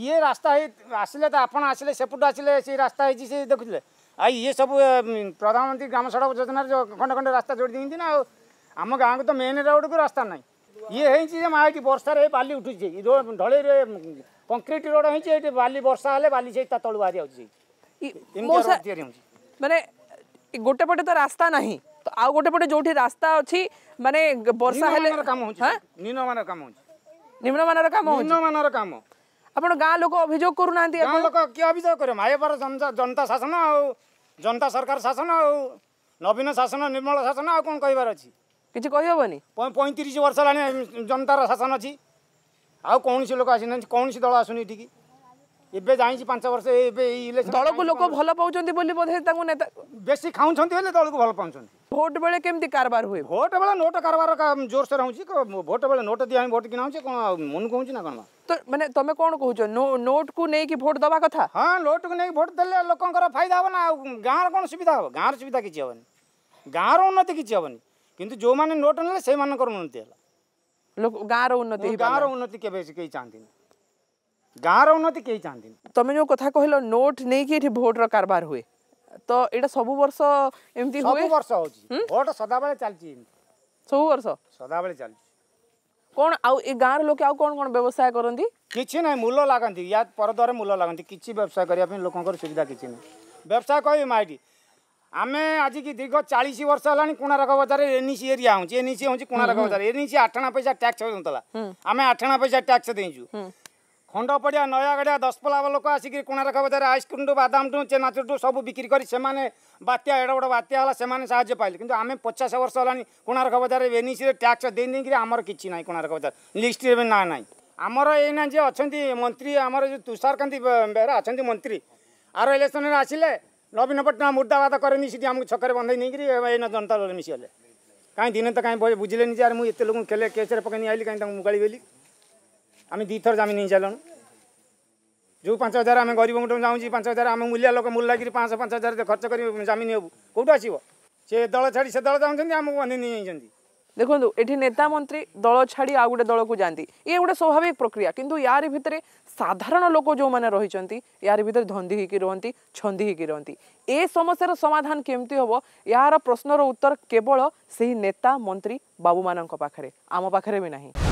ये रास्ता आसिले तो आप आसिले सेपटू आसिले से रास्ता है से देखुले आ ये सब प्रधानमंत्री ग्राम सड़क योजना जो खंडे खंड रास्ता जोड़ दी ना आम गाँव को तो मेन रोड को रास्ता ना ये है माँ ये बर्षार बाली उठू जो कंक्रीट रोड है बाली बर्षा हेल्ले बाली से तलु बाहरी आउे मैंने गोटे पटे तो रास्ता ना तो आउ गोटे पटे जो रास्ता अच्छी मानने बर्षा हेल्ले निम्नमान कम निम्नमान कम निम्नमान आँ ल अभिनाए अभियोग मायापार जनता शासन आउ जनतासन आउँ नवीन शासन निर्मल शासन आउँ कि पैँतिरि वर्ष होला नि जनतार शासन आउ आउँसी लोक आउँछ दल आसुन ଏବେ ଯାଇଛି ପାଞ୍ଚ ବର୍ଷ ଏବେ ଦଳକୁ ଲୋକ ଭଲ ପାଉଛନ୍ତି ବୋଲି ବୋଧେ ତାଙ୍କୁ ନେତା ବେଶୀ ଖାଉଛନ୍ତି ହେଲେ ଦଳକୁ ଭଲ ପାଉଛନ୍ତି ଭୋଟ ବେଳେ କେମିତି କାରବାର ହୁଏ ଭୋଟ ବେଳେ ନୋଟ କାରବାର ଜୋରସୋର ହେଉଛି ଭୋଟ ବେଳେ ନୋଟ ଦିଆ ଭୋଟ କିଣା ହେଉଛି କ'ଣ ମନକୁ ହେଉଛି ନା କ'ଣ ମାନେ ତମେ କ'ଣ କହୁଛ ନୋଟକୁ ନେଇକି ଭୋଟ ଦେବା କଥା ହଁ ନୋଟକୁ ନେଇକି ଭୋଟ ଦେଲେ ଲୋକଙ୍କର ଫାଇଦା ହେବ ନା ଆଉ ଗାଁର କ'ଣ ସୁବିଧା ହେବ ଗାଁର ସୁବିଧା କିଛି ହେବନି ଗାଁର ଉନ୍ନତି କିଛି ହେବନି କିନ୍ତୁ ଯେଉଁମାନେ ନୋଟ ନେଲେ ସେଇମାନଙ୍କର ଉନ୍ନତି ହେଲା ଗାଁର ଉନ୍ନତି ଗାଁର ଉନ୍ନତି କେବେ କେହି ଚାହାନ୍ତିନି ଗାଁର ଉନ୍ନତି କେହି ଚାହାନ୍ତିନି ତମେ ଯେଉଁ କଥା କହିଲ ନୋଟ୍ ନେଇକି ଏଠି ଭୋଟ୍ର କାରବାର ହୁଏ ତ ଏଇଟା ସବୁ ବର୍ଷ ଏମିତି ସବୁ ବର୍ଷ ହେଉଛି ଭୋଟ୍ ସଦାବେଳେ ଚାଲିଛି ଏମିତି ସବୁ ବର୍ଷ ସଦାବେଳେ ଚାଲିଛି କ'ଣ ଆଉ ଏ ଗାଁର ଲୋକେ ଆଉ କ'ଣ କ'ଣ ବ୍ୟବସାୟ କରନ୍ତି କିଛି ନାହିଁ ମୂଲ ଲାଗନ୍ତି ୟା ପରଦ୍ୱାରା ମୂଲ ଲାଗନ୍ତି କିଛି ବ୍ୟବସାୟ କରିବା ପାଇଁ ଲୋକଙ୍କର ସୁବିଧା କିଛି ନାହିଁ ବ୍ୟବସାୟ କହିବି ମା ଏଠି ଆମେ ଆଜିକି ଦୀର୍ଘ ଚାଳିଶ ବର୍ଷ ହେଲାଣି କୋଣାର୍କ ବଜାର ଏନ୍ଇସି ଏରିଆ ହେଉଛି ଏନ୍ଇସି ହେଉଛି କୋଣାର୍କ ବଜାର ଏନ୍ଇସି ଆଠଣା ପଇସା ଟ୍ୟାକ୍ସ ଦେଉଥିଲା ଆମେ ଆଠଣା ପଇସା ଟ୍ୟାକ୍ସ ଦେଇଛୁ ଖଣ୍ଡପଡ଼ିଆ ନୟାଗଡ଼ିଆ ଦଶପଲ୍ଲା ଲୋକ ଆସିକି କୋଣାର୍କ ବଜାର ଆଇସ୍କ୍ରିମ୍ଠୁ ବାଦାମଠୁ ଚେନାଚୁରଠୁ ସବୁ ବିକ୍ରି କରି ସେମାନେ ବାତ୍ୟା ଏଡ଼ ବଡ଼ ବାତ୍ୟା ହେଲା ସେମାନେ ସାହାଯ୍ୟ ପାଇଲେ କିନ୍ତୁ ଆମେ ପଚାଶ ବର୍ଷ ହେଲାଣି କୋଣାର୍କ ବଜାର ଏନ୍ଇସିରେ ଟ୍ୟାକ୍ସ ଦେଇ ଦେଇକିରି ଆମର କିଛି ନାହିଁ କୋଣାର୍କ ବଜାର ଲିଷ୍ଟରେ ବି ନାଁ ନାହିଁ ଆମର ଏଇନା ଯିଏ ଅଛନ୍ତି ମନ୍ତ୍ରୀ ଆମର ଯେଉଁ ତୁଷାରକାନ୍ତି ବେହେରା ଅଛନ୍ତି ମନ୍ତ୍ରୀ ଆର ଇଲେକ୍ସନ୍ରେ ଆସିଲେ ନବୀନ ପଟ୍ଟନାୟକ ମୁର୍ଦ୍ଦାବାଦ କରେନି ସେଠି ଆମକୁ ଛକରେ ବନ୍ଧେଇ ନେଇକିରି ଏଇନା ଜନତା ଦଳରେ ମିଶିଗଲେ କାହିଁ ଦିନେ ତ କାହିଁ ବୁଝିଲେନି ଯେ ଆରେ ମୁଁ ଏତେ ଲୋକଙ୍କୁ ଖେଲେ କେସ୍ରେ ପକେଇ ନେଇ ଆଇଲି କାହିଁ ତାଙ୍କୁ ମୁଗାଳି ବେଲି আমি দ্বিতীয় জামিন নিয়ে চালানো ଯେଉଁ ପାଞ୍ଚ ହଜାର ଆମେ ଗରିବ ମୁଣ୍ଡ ଚାହୁଁଛି ପାଞ୍ଚ ହଜାର ଆମେ ମୂଲିଆ ଲୋକ ମୂଲ ଲାଗିକି ପାଞ୍ଚ ପାଞ୍ଚ ହଜାର ଖର୍ଚ୍ଚ କରି ଜାମିନ ହେବୁ କେଉଁଠୁ ଆସିବ ସେ ଦଳ ଛାଡ଼ି ସେ ଦଳ ଚାହୁଁଛନ୍ତି ଆମକୁ ବନ୍ଧି ନେଇଯାଇଛନ୍ତି ଦେଖନ୍ତୁ ଏଠି ନେତା ମନ୍ତ୍ରୀ ଦଳ ଛାଡ଼ି ଆଉ ଗୋଟେ ଦଳକୁ ଯାଆନ୍ତି ଇଏ ଗୋଟେ ସ୍ୱାଭାବିକ ପ୍ରକ୍ରିୟା କିନ୍ତୁ ୟାରି ଭିତରେ ସାଧାରଣ ଲୋକ ଯେଉଁମାନେ ରହିଛନ୍ତି ୟାରି ଭିତରେ ଧନ୍ଦି ହେଇକି ରୁହନ୍ତି ଛନ୍ଦି ହେଇକି ରୁହନ୍ତି ଏ ସମସ୍ୟାର ସମାଧାନ କେମିତି ହେବ ଏହାର ପ୍ରଶ୍ନର ଉତ୍ତର କେବଳ ସେହି ନେତା ମନ୍ତ୍ରୀ ବାବୁମାନଙ୍କ ପାଖରେ ଆମ ପାଖରେ ବି ନାହିଁ